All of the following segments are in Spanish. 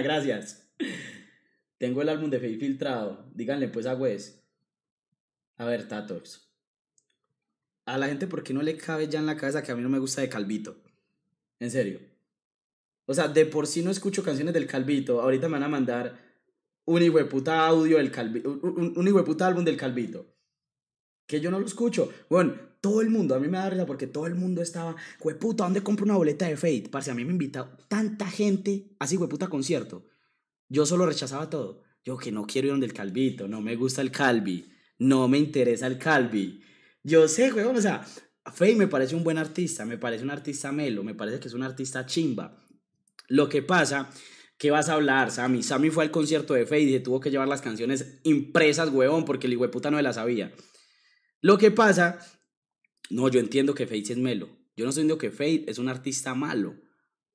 gracias. Tengo el álbum de Fey filtrado. Díganle pues a Wes. A ver, Tatox. A la gente, ¿por qué no le cabe ya en la cabeza que a mí no me gusta de Calvito? En serio. O sea, de por sí no escucho canciones del Calvito. Ahorita me van a mandar un puta audio del Calvito. Un, hijo álbum del Calvito que yo no lo escucho. Bueno, todo el mundo, a mí me da risa porque todo el mundo estaba, hueputa, ¿dónde compro una boleta de Fate? Parce, a mí me invita tanta gente, así hueputa concierto. Yo solo rechazaba todo. Yo que no quiero ir donde el calvito, no me gusta el calvi, no me interesa el calvi. Yo sé, huevón, o sea, Fade me parece un buen artista, me parece un artista melo, me parece que es un artista chimba. Lo que pasa que vas a hablar, Sammy? Sammy fue al concierto de Fade y tuvo que llevar las canciones impresas, huevón, porque el puta no me las sabía. Lo que pasa, no, yo entiendo que Faith es melo. Yo no estoy que Fade es un artista malo.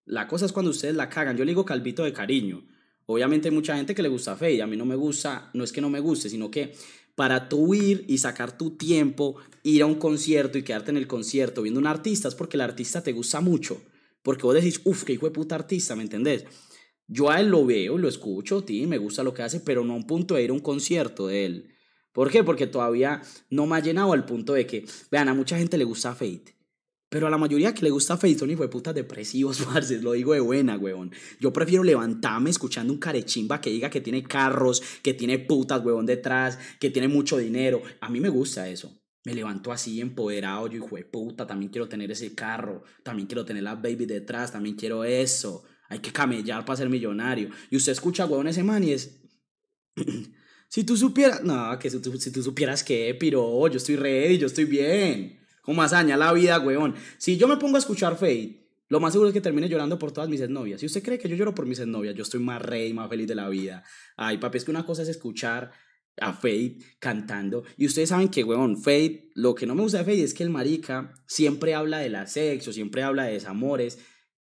La cosa es cuando ustedes la cagan. Yo le digo calvito de cariño. Obviamente hay mucha gente que le gusta Fade, a mí no me gusta, no es que no me guste, sino que para tú ir y sacar tu tiempo, ir a un concierto y quedarte en el concierto viendo un artista, es porque el artista te gusta mucho, porque vos decís, uff, qué hijo de puta artista, ¿me entendés? Yo a él lo veo, lo escucho, ti me gusta lo que hace, pero no a un punto de ir a un concierto de él. ¿Por qué? Porque todavía no me ha llenado al punto de que, vean, a mucha gente le gusta Fate. Pero a la mayoría que le gusta Fate son putas depresivos, parce. Lo digo de buena, weón. Yo prefiero levantarme escuchando un carechimba que diga que tiene carros, que tiene putas, weón, detrás, que tiene mucho dinero. A mí me gusta eso. Me levanto así empoderado, yo hijo de puta, también quiero tener ese carro, también quiero tener la baby detrás, también quiero eso. Hay que camellar para ser millonario. Y usted escucha, weón, ese man y es... Si tú supieras, no, que si tú, supieras que, piro, yo estoy ready, yo estoy bien. Como hazaña la vida, weón. Si yo me pongo a escuchar Fade, lo más seguro es que termine llorando por todas mis exnovias. Si usted cree que yo lloro por mis exnovias, yo estoy más rey, más feliz de la vida. Ay, papi, es que una cosa es escuchar a Fade cantando. Y ustedes saben que, weón, Fade, lo que no me gusta de Fade es que el marica siempre habla de la sexo, siempre habla de desamores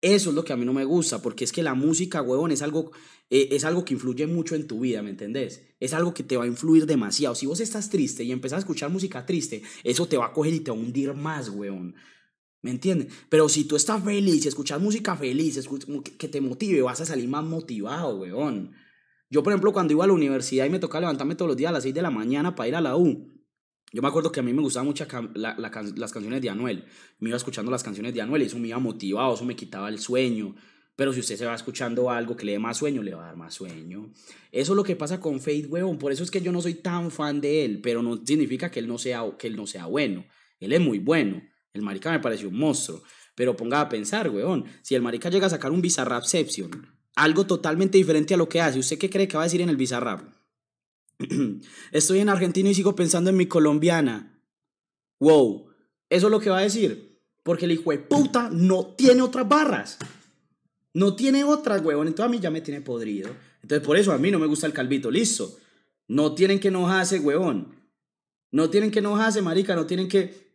eso es lo que a mí no me gusta, porque es que la música, huevón, es algo, eh, es algo que influye mucho en tu vida, ¿me entendés? Es algo que te va a influir demasiado. Si vos estás triste y empezás a escuchar música triste, eso te va a coger y te va a hundir más, huevón. ¿Me entiendes? Pero si tú estás feliz, y escuchas música feliz, que te motive, vas a salir más motivado, weón. Yo, por ejemplo, cuando iba a la universidad y me tocaba levantarme todos los días a las 6 de la mañana para ir a la U, yo me acuerdo que a mí me gustaban mucho las canciones de Anuel. Me iba escuchando las canciones de Anuel y eso me iba motivado, eso me quitaba el sueño. Pero si usted se va escuchando algo que le dé más sueño, le va a dar más sueño. Eso es lo que pasa con Faith, weón. Por eso es que yo no soy tan fan de él, pero no significa que él no sea, que él no sea bueno. Él es muy bueno. El marica me pareció un monstruo. Pero ponga a pensar, weón. Si el marica llega a sacar un Bizarrapception, algo totalmente diferente a lo que hace, ¿usted qué cree que va a decir en el Bizarrap? Estoy en Argentina y sigo pensando en mi colombiana. Wow, eso es lo que va a decir. Porque el hijo de puta no tiene otras barras. No tiene otras, huevón. Entonces a mí ya me tiene podrido. Entonces por eso a mí no me gusta el calvito. Listo. No tienen que enojarse, huevón. No tienen que enojarse, marica. No tienen que...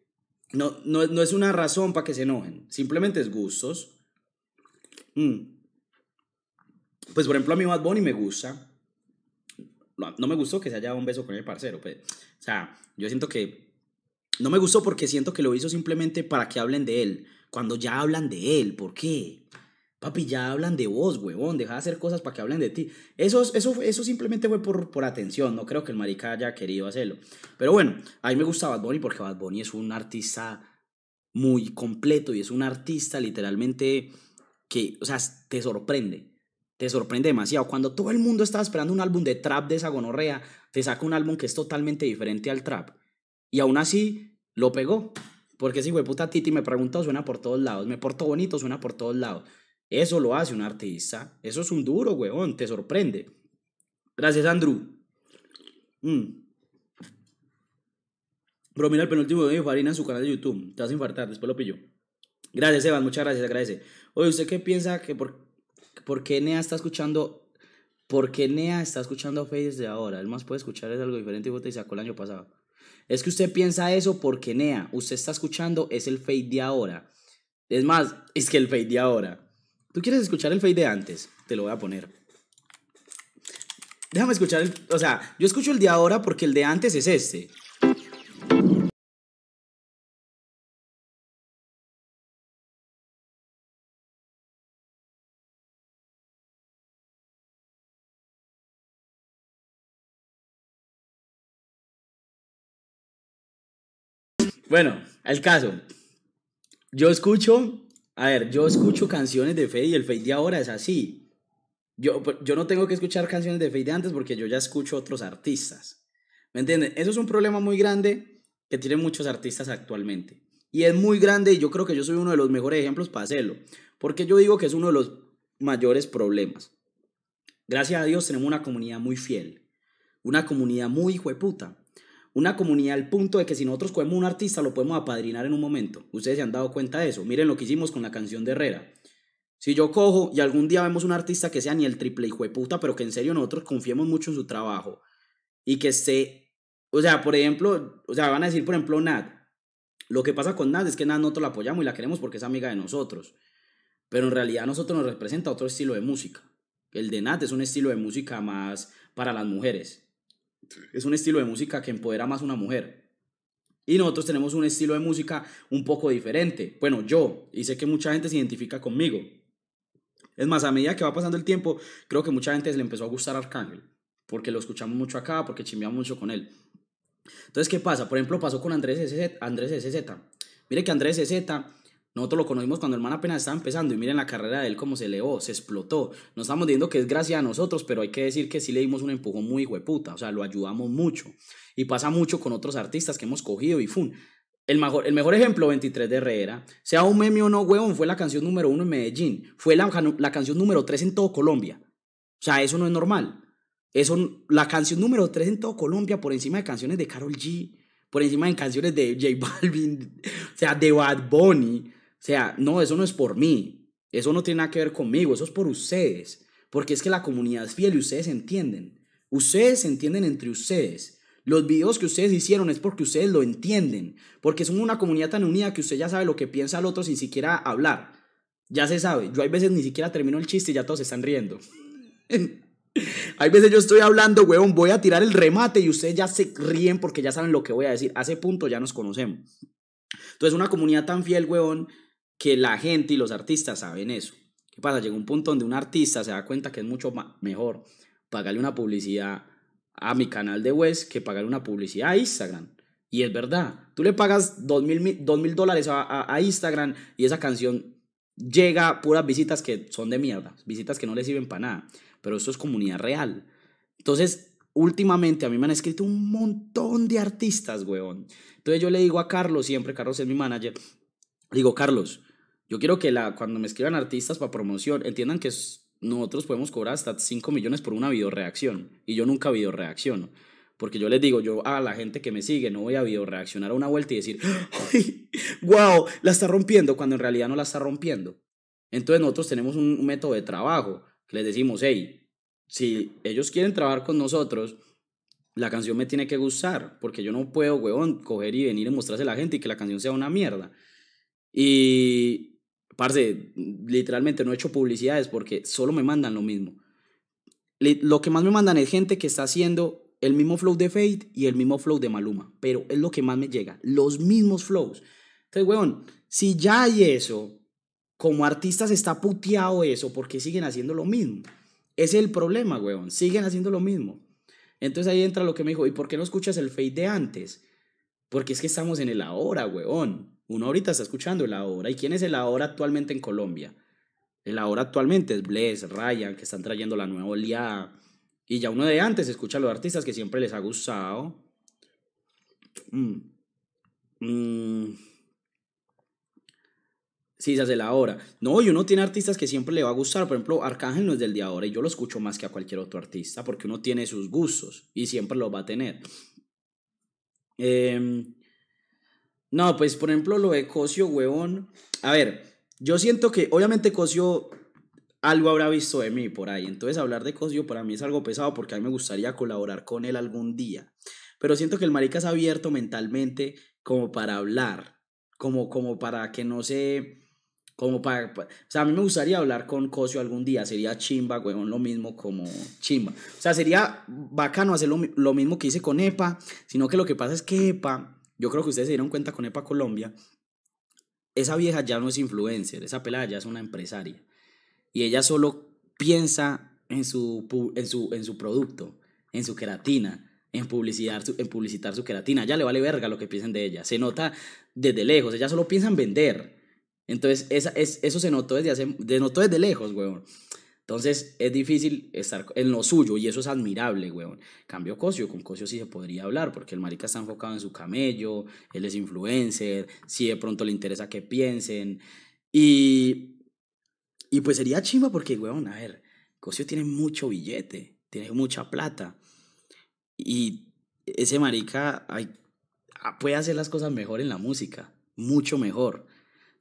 No, no, es una razón para que se enojen. Simplemente es gustos. Mm. Pues por ejemplo a mí Bad Bunny me gusta no me gustó que se haya dado un beso con el parcero. Pues, o sea, yo siento que no me gustó porque siento que lo hizo simplemente para que hablen de él. Cuando ya hablan de él, ¿por qué? Papi, ya hablan de vos, huevón. Deja de hacer cosas para que hablen de ti. Eso, eso, eso simplemente fue por, por atención. No creo que el marica haya querido hacerlo. Pero bueno, a mí me gusta Bad Bunny porque Bad Bunny es un artista muy completo y es un artista literalmente que, o sea, te sorprende te sorprende demasiado. Cuando todo el mundo estaba esperando un álbum de trap de esa gonorrea, te saca un álbum que es totalmente diferente al trap. Y aún así, lo pegó. Porque si, güey, puta Titi me preguntó, suena por todos lados. Me porto bonito, suena por todos lados. Eso lo hace un artista. Eso es un duro, weón. Te sorprende. Gracias, Andrew. Mm. mira el penúltimo video de Farina en su canal de YouTube. Te vas a infartar, después lo pillo. Gracias, Evan. Muchas gracias, agradece. Oye, ¿usted qué piensa que por ¿Por qué Nea está escuchando? ¿Por qué Nea está escuchando Fade de desde ahora? El más puede escuchar es algo diferente y te sacó el año pasado. Es que usted piensa eso porque Nea, usted está escuchando, es el Fade de ahora. Es más, es que el Fade de ahora. ¿Tú quieres escuchar el Fade de antes? Te lo voy a poner. Déjame escuchar el. O sea, yo escucho el de ahora porque el de antes es este. Bueno, el caso. Yo escucho, a ver, yo escucho canciones de Fade y el Fade de ahora es así. Yo, pues, yo no tengo que escuchar canciones de Fade antes porque yo ya escucho otros artistas. ¿Me entienden? Eso es un problema muy grande que tienen muchos artistas actualmente. Y es muy grande y yo creo que yo soy uno de los mejores ejemplos para hacerlo. Porque yo digo que es uno de los mayores problemas. Gracias a Dios tenemos una comunidad muy fiel. Una comunidad muy hijueputa una comunidad al punto de que si nosotros cogemos un artista lo podemos apadrinar en un momento. Ustedes se han dado cuenta de eso. Miren lo que hicimos con la canción de Herrera. Si yo cojo y algún día vemos un artista que sea ni el triple hijo de puta, pero que en serio nosotros confiemos mucho en su trabajo y que esté, o sea, por ejemplo, o sea, van a decir, por ejemplo, Nat. Lo que pasa con Nat es que Nat nosotros la apoyamos y la queremos porque es amiga de nosotros. Pero en realidad nosotros nos representa otro estilo de música. El de Nat es un estilo de música más para las mujeres. Es un estilo de música que empodera más a una mujer. Y nosotros tenemos un estilo de música un poco diferente. Bueno, yo, y sé que mucha gente se identifica conmigo. Es más, a medida que va pasando el tiempo, creo que mucha gente le empezó a gustar Arcángel, porque lo escuchamos mucho acá, porque chimbeamos mucho con él. Entonces, ¿qué pasa? Por ejemplo, pasó con Andrés SZ. Andrés SZ. Mire que Andrés SZ nosotros lo conocimos cuando el man apenas estaba empezando y miren la carrera de él cómo se elevó, se explotó. No estamos diciendo que es gracias a nosotros, pero hay que decir que sí le dimos un empujón muy hueputa, o sea, lo ayudamos mucho. Y pasa mucho con otros artistas que hemos cogido y fun. El mejor, el mejor ejemplo, 23 de Herrera, sea un meme o no, huevón, fue la canción número uno en Medellín, fue la, la canción número tres en todo Colombia. O sea, eso no es normal. Eso, la canción número tres en todo Colombia, por encima de canciones de Carol G, por encima de canciones de J Balvin, o sea, de Bad Bunny, o sea, no, eso no es por mí, eso no tiene nada que ver conmigo, eso es por ustedes, porque es que la comunidad es fiel y ustedes entienden, ustedes se entienden entre ustedes. Los videos que ustedes hicieron es porque ustedes lo entienden, porque es una comunidad tan unida que usted ya sabe lo que piensa el otro sin siquiera hablar. Ya se sabe, yo hay veces ni siquiera termino el chiste y ya todos están riendo. hay veces yo estoy hablando, huevón, voy a tirar el remate y ustedes ya se ríen porque ya saben lo que voy a decir. Hace punto ya nos conocemos. Entonces, una comunidad tan fiel, huevón, que la gente y los artistas saben eso. ¿Qué pasa? Llega un punto donde un artista se da cuenta que es mucho mejor pagarle una publicidad a mi canal de web que pagarle una publicidad a Instagram. Y es verdad, tú le pagas dos mil, dólares a, Instagram y esa canción llega puras visitas que son de mierda, visitas que no le sirven para nada, pero eso es comunidad real. Entonces, últimamente a mí me han escrito un montón de artistas, weón. Entonces yo le digo a Carlos, siempre Carlos es mi manager, digo, Carlos, yo quiero que la, cuando me escriban artistas para promoción, entiendan que nosotros podemos cobrar hasta 5 millones por una videoreacción. Y yo nunca videoreacciono. Porque yo les digo, yo a la gente que me sigue no voy a videoreaccionar a una vuelta y decir, ¡ay! ¡Wow! La está rompiendo cuando en realidad no la está rompiendo. Entonces nosotros tenemos un, método de trabajo les decimos, hey, si ellos quieren trabajar con nosotros, la canción me tiene que gustar, porque yo no puedo, huevón, coger y venir y mostrarse a la gente y que la canción sea una mierda. Y Parce, literalmente no he hecho publicidades porque solo me mandan lo mismo. Lo que más me mandan es gente que está haciendo el mismo flow de Fade y el mismo flow de Maluma, pero es lo que más me llega, los mismos flows. Entonces, weón, si ya hay eso, como artistas está puteado eso, porque siguen haciendo lo mismo? Ese es el problema, weón, siguen haciendo lo mismo. Entonces ahí entra lo que me dijo, ¿y por qué no escuchas el Fade de antes? Porque es que estamos en el ahora, weón. Uno ahorita está escuchando el ahora. ¿Y quién es el ahora actualmente en Colombia? El ahora actualmente es Bless, Ryan, que están trayendo la nueva oleada. Y ya uno de antes escucha a los artistas que siempre les ha gustado. Mm. Mm. Sí, se hace la hora. No, y uno tiene artistas que siempre le va a gustar. Por ejemplo, Arcángel no es del de ahora y yo lo escucho más que a cualquier otro artista porque uno tiene sus gustos y siempre los va a tener. Eh, no, pues por ejemplo lo de Cosio, huevón. A ver, yo siento que obviamente Cosio algo habrá visto de mí por ahí. Entonces hablar de Cosio para mí es algo pesado porque a mí me gustaría colaborar con él algún día. Pero siento que el marica es abierto mentalmente como para hablar, como, como para que no se... Como para, o sea, a mí me gustaría hablar con Cosio algún día. Sería chimba, Huevón, lo mismo como chimba. O sea, sería bacano hacer lo mismo que hice con EPA, sino que lo que pasa es que EPA yo creo que ustedes se dieron cuenta con EPA Colombia, esa vieja ya no es influencer, esa pelada ya es una empresaria. Y ella solo piensa en su, en su, en su producto, en su queratina, en publicitar, su, en publicitar su queratina. Ya le vale verga lo que piensen de ella. Se nota desde lejos, ella solo piensa en vender. Entonces, esa, es, eso se notó desde, hace, se notó desde lejos, weón. Entonces es difícil estar en lo suyo y eso es admirable, weón. Cambio Cosio, con Cocio sí se podría hablar porque el marica está enfocado en su camello, él es influencer, si de pronto le interesa que piensen. Y, y pues sería chimba porque, weón, a ver, Cocio tiene mucho billete, tiene mucha plata. Y ese marica ah, puede hacer las cosas mejor en la música, mucho mejor.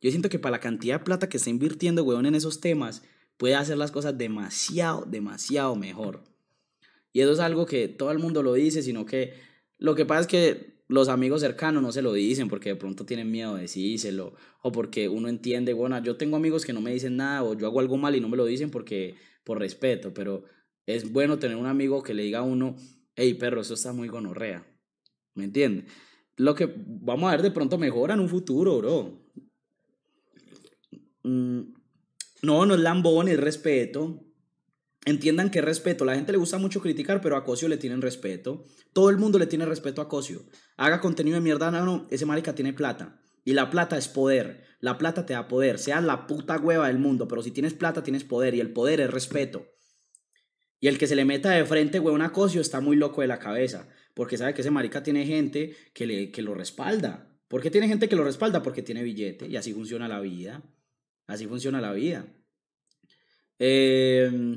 Yo siento que para la cantidad de plata que está invirtiendo, weón, en esos temas puede hacer las cosas demasiado, demasiado mejor. Y eso es algo que todo el mundo lo dice, sino que lo que pasa es que los amigos cercanos no se lo dicen porque de pronto tienen miedo de decírselo o porque uno entiende, bueno, yo tengo amigos que no me dicen nada o yo hago algo mal y no me lo dicen porque por respeto, pero es bueno tener un amigo que le diga a uno, hey perro, eso está muy gonorrea, ¿me entiendes? Lo que vamos a ver de pronto mejora en un futuro, bro. Mm, no, no es lambón, es respeto. Entiendan que es respeto. La gente le gusta mucho criticar, pero a Cosio le tienen respeto. Todo el mundo le tiene respeto a Cocio Haga contenido de mierda, no, no, ese marica tiene plata. Y la plata es poder. La plata te da poder. Sea la puta hueva del mundo, pero si tienes plata, tienes poder. Y el poder es respeto. Y el que se le meta de frente, weón, a Cosio está muy loco de la cabeza. Porque sabe que ese marica tiene gente que, le, que lo respalda. ¿Por qué tiene gente que lo respalda? Porque tiene billete y así funciona la vida. Así funciona la vida. Em,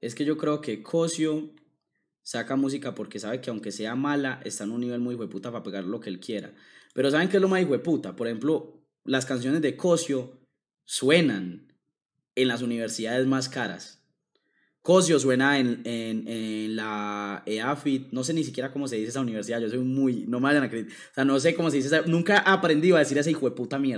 es que yo creo que Cosio saca música porque sabe que aunque sea mala, está en un nivel muy hueputa para pegar lo que él quiera. Pero ¿saben qué es lo más hueputa? Por ejemplo, las canciones de Cosio suenan en las universidades más caras. Cosio suena en, en, la EAFIT, no sé ni siquiera cómo se dice esa universidad, yo soy muy, no me vayan a creer, o sea, no sé cómo se dice esa, nunca aprendido a decir esa hijo de mierda.